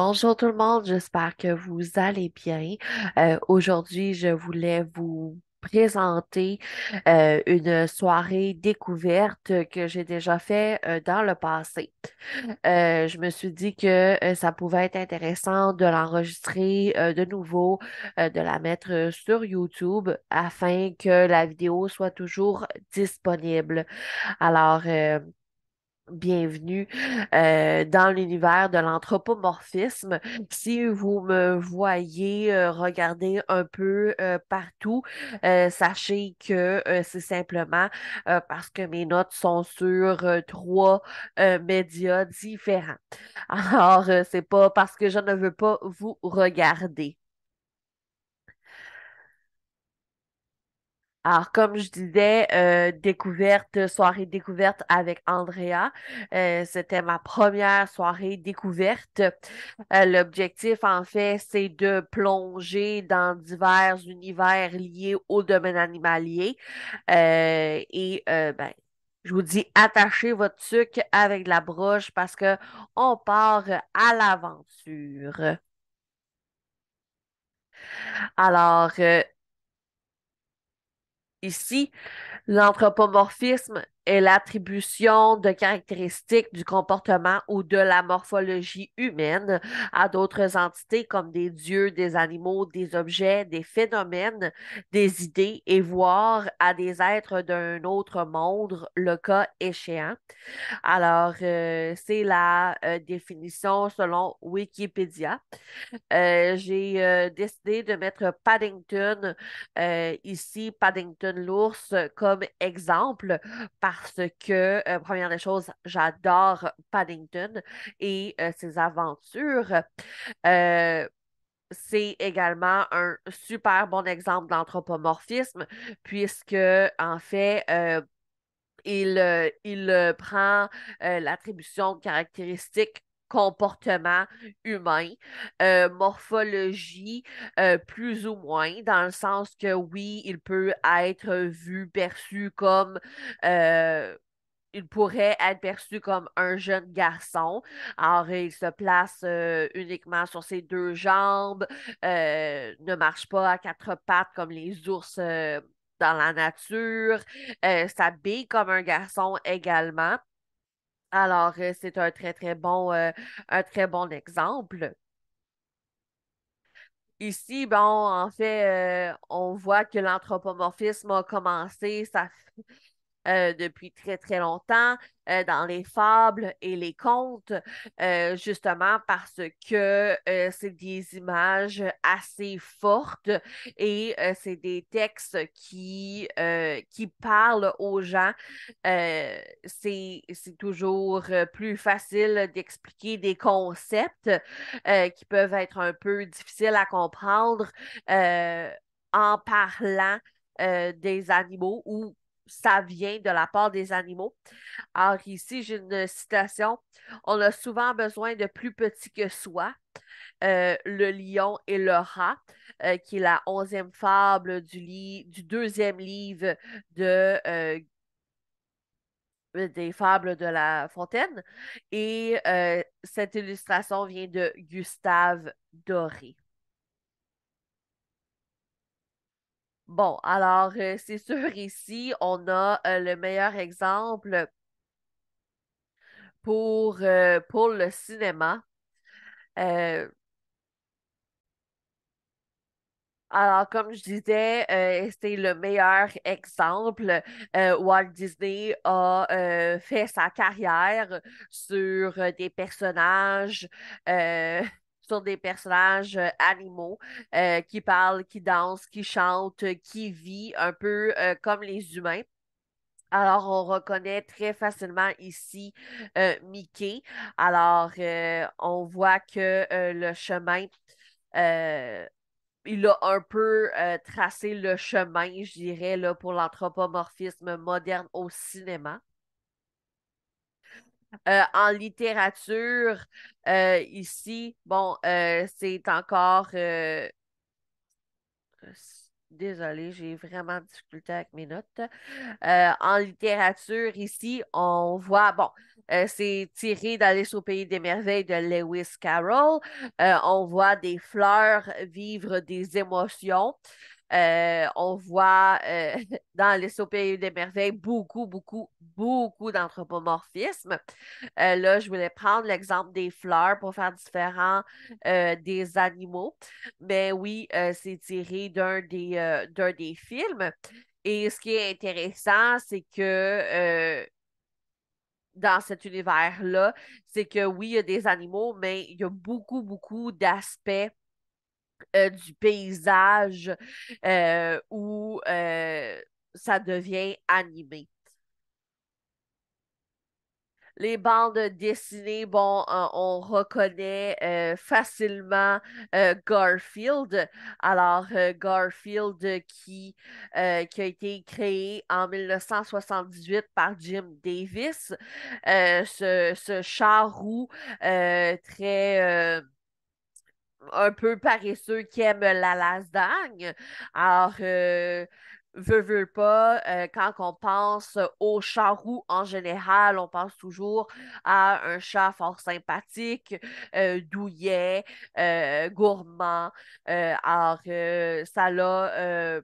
Bonjour tout le monde, j'espère que vous allez bien. Euh, aujourd'hui, je voulais vous présenter euh, une soirée découverte que j'ai déjà fait euh, dans le passé. je me suis dit que ça pouvait être intéressant de l'enregistrer de nouveau, de la mettre sur YouTube afin que la vidéo soit toujours disponible. Alors, Bienvenue euh, dans l'univers de l'anthropomorphisme. Si vous me voyez euh, regarder un peu euh, partout, sachez que c'est simplement parce que mes notes sont sur trois médias différents. Alors, c'est pas parce que je ne veux pas vous regarder. Alors, comme je disais, euh, découverte, euh, soirée découverte avec Andrea. Euh, c'était ma première soirée découverte. L'objectif, en fait, c'est de plonger dans divers univers liés au domaine animalier. et ben, je vous dis, attachez votre sucre avec la broche parce qu'on part à l'aventure. Alors, ici. L'anthropomorphisme l'attribution de caractéristiques du comportement ou de la morphologie humaine à d'autres entités comme des dieux, des animaux, des objets, des phénomènes, des idées et voire à des êtres d'un autre monde, le cas échéant. Alors, euh, c'est la euh, définition selon Wikipédia. Euh, j'ai décidé de mettre Paddington ici, Paddington l'ours, comme exemple parce parce que, euh, première des choses, j'adore Paddington et euh, ses aventures. Euh, c'est également un super bon exemple d'anthropomorphisme, puisque, en fait, il, il prend l'attribution caractéristique comportement humain, euh, morphologie, euh, plus ou moins, dans le sens que oui, il peut être vu, perçu comme... Euh, il pourrait être perçu comme un jeune garçon. Alors, il se place uniquement sur ses deux jambes, ne marche pas à quatre pattes comme les ours dans la nature, s'habille comme un garçon également. Alors, euh, c'est un très, très bon, euh, un très bon exemple. Ici, bon, en fait, euh, on voit que l'anthropomorphisme a commencé, ça, euh, depuis très, très longtemps euh, dans les fables et les contes, euh, justement parce que c'est des images assez fortes et c'est des textes qui, qui parlent aux gens. c'est toujours plus facile d'expliquer des concepts qui peuvent être un peu difficiles à comprendre en parlant des animaux ou ça vient de la part des animaux. Alors ici, j'ai une citation. On a souvent besoin de plus petits que soi. Euh, le lion et le rat, euh, qui est la onzième fable du, du deuxième livre de, euh, des fables de la fontaine. Et cette illustration vient de Gustave Doré. Bon, alors, euh, c'est sûr, ici, on a euh, le meilleur exemple pour, euh, pour le cinéma. alors, comme je disais, c'est le meilleur exemple. Walt Disney a fait sa carrière sur des personnages sur des personnages euh, animaux euh, qui parlent, qui dansent, qui chantent, euh, qui vivent un peu comme les humains. Alors, on reconnaît très facilement ici Mickey. Alors, on voit que le chemin il a un peu tracé le chemin, je dirais, pour l'anthropomorphisme moderne au cinéma. Euh, en littérature, euh, ici, bon, euh, c'est encore. Désolée, j'ai vraiment de difficulté avec mes notes. en littérature, ici, on voit, bon, c'est tiré d'Alice au pays des merveilles de Lewis Carroll. on voit des fleurs vivre des émotions. Euh, on voit euh, dans les saupé des merveilles beaucoup, beaucoup, beaucoup d'anthropomorphisme. Euh, là, je voulais prendre l'exemple des fleurs pour faire différent des animaux. Mais oui, c'est tiré d'un des, d'un des films. Et ce qui est intéressant, c'est que dans cet univers-là, c'est que oui, il y a des animaux, mais il y a beaucoup, beaucoup d'aspects euh, du paysage euh, où euh, ça devient animé. Les bandes dessinées, bon, on reconnaît facilement Garfield. Alors, Garfield qui, a été créé en 1978 par Jim Davis, ce, ce, chat roux très un peu paresseux qui aiment la lasagne. Alors, euh, veux, veux pas, euh, quand on pense au chat roux en général, on pense toujours à un chat fort sympathique, euh, douillet, gourmand. alors, ça l'a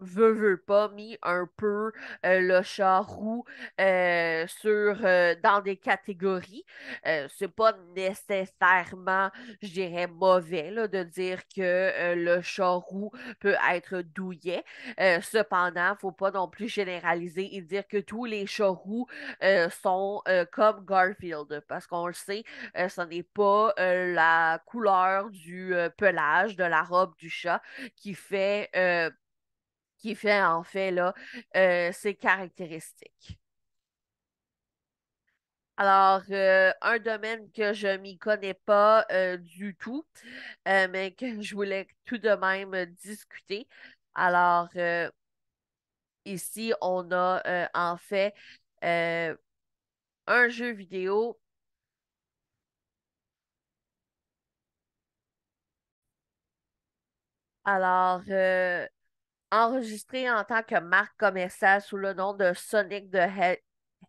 veut, veux pas mis un peu euh, le chat roux euh, sur, euh, dans des catégories. c'est pas nécessairement, je dirais, mauvais de dire que le chat roux peut être douillet. cependant, faut pas non plus généraliser et dire que tous les chats roux sont comme Garfield, parce qu'on le sait, ce n'est pas la couleur du pelage, de la robe du chat qui fait qui fait en fait là, euh, ses caractéristiques. Alors, euh, un domaine que je ne m'y connais pas euh, du tout, mais que je voulais tout de même discuter. Alors, ici, on a en fait un jeu vidéo Alors, euh, enregistré en tant que marque commerciale sous le nom de Sonic the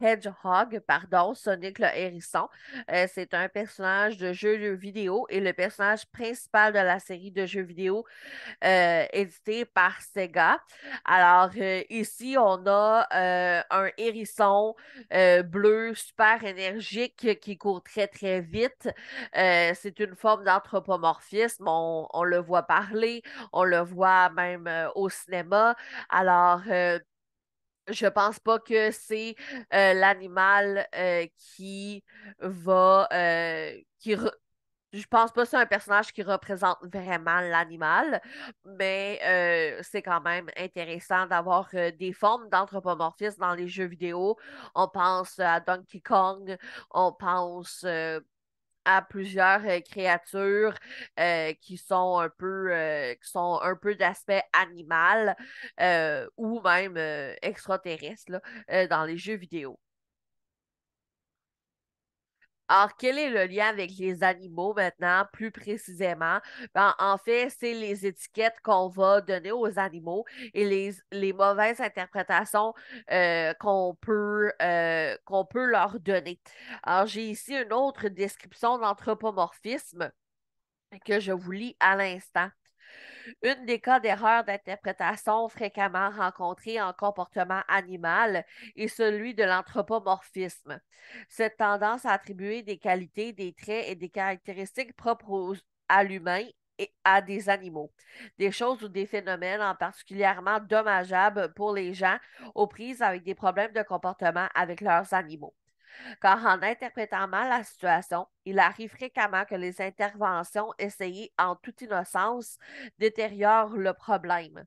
Hedgehog, pardon, Sonic le Hérisson. Euh, c'est un personnage de jeu vidéo et le personnage principal de la série de jeux vidéo euh, édité par Sega. Alors, euh, ici, on a un hérisson bleu super énergique qui court très, très vite. c'est une forme d'anthropomorphisme. On, on, le voit parler, on le voit même au cinéma. Alors, je pense pas que c'est euh, l'animal euh, qui va. Euh, qui Je pense pas que c'est un personnage qui représente vraiment l'animal, mais c'est quand même intéressant d'avoir des formes d'anthropomorphisme dans les jeux vidéo. On pense à Donkey Kong, on pense à plusieurs euh, créatures euh, qui sont un peu euh, qui sont un peu d'aspect animal ou même extraterrestre dans les jeux vidéo. Alors, quel est le lien avec les animaux maintenant, plus précisément? Ben, en fait, c'est les étiquettes qu'on va donner aux animaux et les, mauvaises interprétations euh, qu'on peut, euh, qu'on peut leur donner. Alors, j'ai ici une autre description d'anthropomorphisme que je vous lis à l'instant. Une des cas d'erreur d'interprétation fréquemment rencontrées en comportement animal est celui de l'anthropomorphisme. Cette tendance à attribuer des qualités, des traits et des caractéristiques propres à l'humain et à des animaux. Des choses ou des phénomènes en particulièrement dommageables pour les gens aux prises avec des problèmes de comportement avec leurs animaux car en interprétant mal la situation, il arrive fréquemment que les interventions essayées en toute innocence détériorent le problème.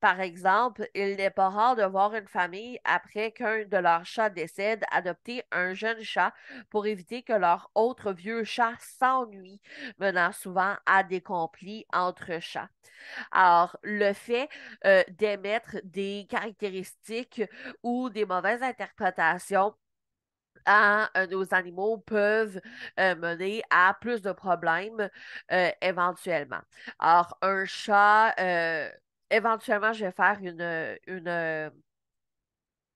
Par exemple, il n'est pas rare de voir une famille, après qu'un de leurs chats décède, adopter un jeune chat pour éviter que leur autre vieux chat s'ennuie, menant souvent à des conflits entre chats. Alors, le fait euh, d'émettre des caractéristiques ou des mauvaises interprétations euh, nos animaux peuvent euh, mener à plus de problèmes euh, éventuellement. Alors, un chat, éventuellement, je vais faire une, une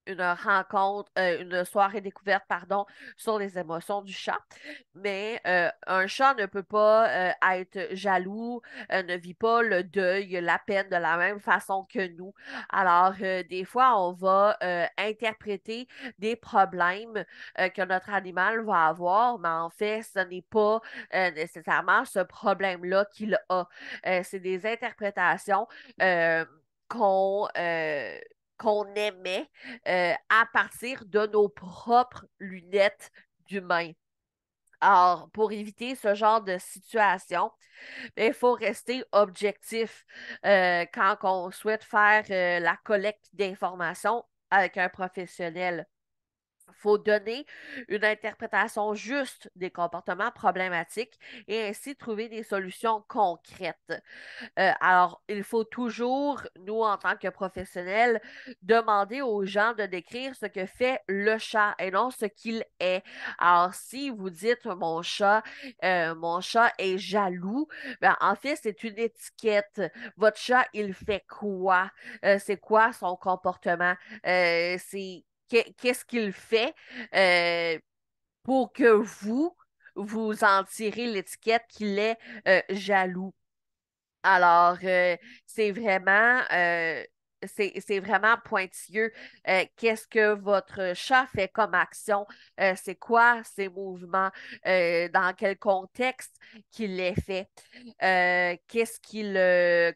une rencontre, euh, une soirée découverte, pardon, sur les émotions du chat. Mais euh, un chat ne peut pas euh, être jaloux, ne vit pas le deuil, la peine de la même façon que nous. Alors, des fois, on va interpréter des problèmes que notre animal va avoir, mais en fait, ce n'est pas nécessairement ce problème-là qu'il a. C'est des interprétations qu'on qu'on aimait euh, à partir de nos propres lunettes d'humain Alors, pour éviter ce genre de situation, ben, il faut rester objectif euh, quand on souhaite faire euh, la collecte d'informations avec un professionnel faut donner une interprétation juste des comportements problématiques et ainsi trouver des solutions concrètes. Euh, alors, il faut toujours, nous, en tant que professionnels, demander aux gens de décrire ce que fait le chat et non ce qu'il est. Alors, si vous dites mon chat, euh, mon chat est jaloux, ben, en fait, c'est une étiquette. Votre chat, il fait quoi? Euh, c'est quoi son comportement? c'est qu'est-ce qu'il fait euh, pour que vous, vous en tirez l'étiquette qu'il est euh, jaloux. Alors, euh, c'est vraiment c'est vraiment pointilleux. Qu'est-ce que votre chat fait comme action? c'est quoi ses mouvements? dans quel contexte qu'il les fait? Qu'est-ce qu'il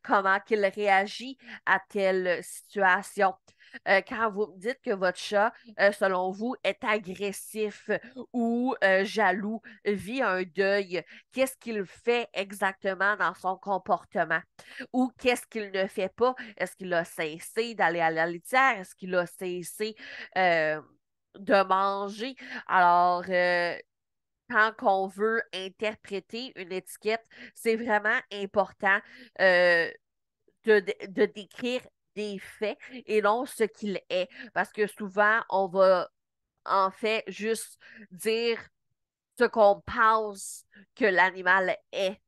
comment qu'il réagit à telle situation? Euh, quand vous me dites que votre chat, euh, selon vous, est agressif ou euh, jaloux, vit un deuil, qu'est-ce qu'il fait exactement dans son comportement ou qu'est-ce qu'il ne fait pas? Est-ce qu'il a cessé d'aller à la litière? Est-ce qu'il a cessé de manger? Alors, quand on veut interpréter une étiquette, c'est vraiment important de, décrire des faits et non ce qu'il est. Parce que souvent, on va en fait juste dire ce qu'on pense que l'animal est.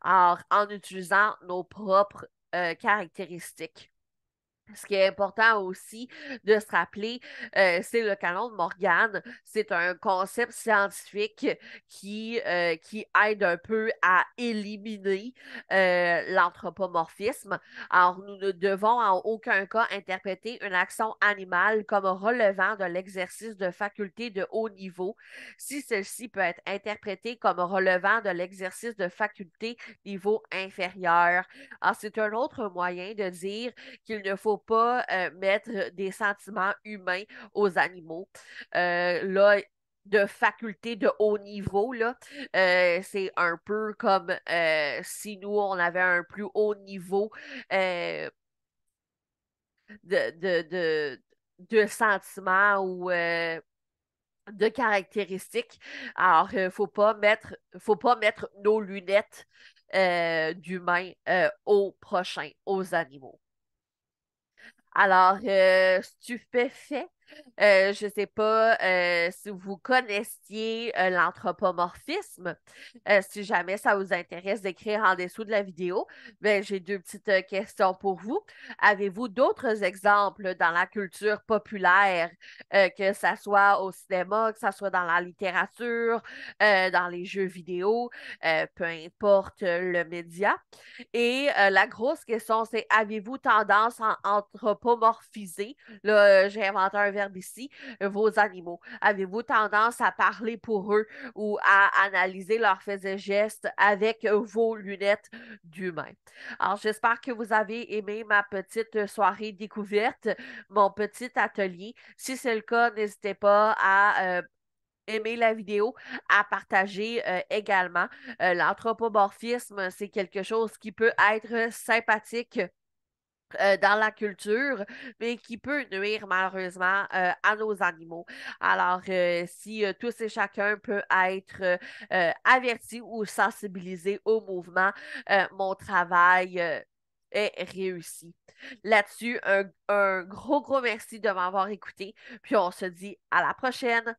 Alors, en utilisant nos propres euh, caractéristiques. Ce qui est important aussi de se rappeler, euh, c'est le canon de Morgane. C'est un concept scientifique qui, euh, qui aide un peu à éliminer euh, l'anthropomorphisme. Alors, nous ne devons en aucun cas interpréter une action animale comme relevant de l'exercice de facultés de haut niveau, si celle-ci peut être interprétée comme relevant de l'exercice de facultés niveau inférieur. Alors, ah, c'est un autre moyen de dire qu'il ne faut pas euh, mettre des sentiments humains aux animaux. Euh, là, de facultés de haut niveau, là, euh, c'est un peu comme si nous, on avait un plus haut niveau de, de, sentiments ou de caractéristiques. Alors, il faut pas mettre, faut pas mettre nos lunettes euh, d'humains aux prochains, aux animaux. Alors, euh, stupéfait euh, je ne sais pas euh, si vous connaissiez euh, l'anthropomorphisme. si jamais ça vous intéresse d'écrire en dessous de la vidéo, ben, j'ai deux petites questions pour vous. Avez-vous d'autres exemples dans la culture populaire, que ce soit au cinéma, que ce soit dans la littérature, dans les jeux vidéo, peu importe le média? Et la grosse question, c'est avez-vous tendance à anthropomorphiser? Là, j'ai inventé un d'ici euh, vos animaux? Avez-vous tendance à parler pour eux ou à analyser leurs faits et gestes avec euh, vos lunettes d'humain? Alors, j'espère que vous avez aimé ma petite euh, soirée découverte, mon petit atelier. Si c'est le cas, n'hésitez pas à... aimer la vidéo, à partager également. L'anthropomorphisme, c'est quelque chose qui peut être sympathique euh, dans la culture, mais qui peut nuire malheureusement euh, à nos animaux. Alors, euh, si tous et chacun peut être averti ou sensibilisé au mouvement, mon travail est réussi. Là-dessus, un gros, gros merci de m'avoir écouté, puis on se dit à la prochaine.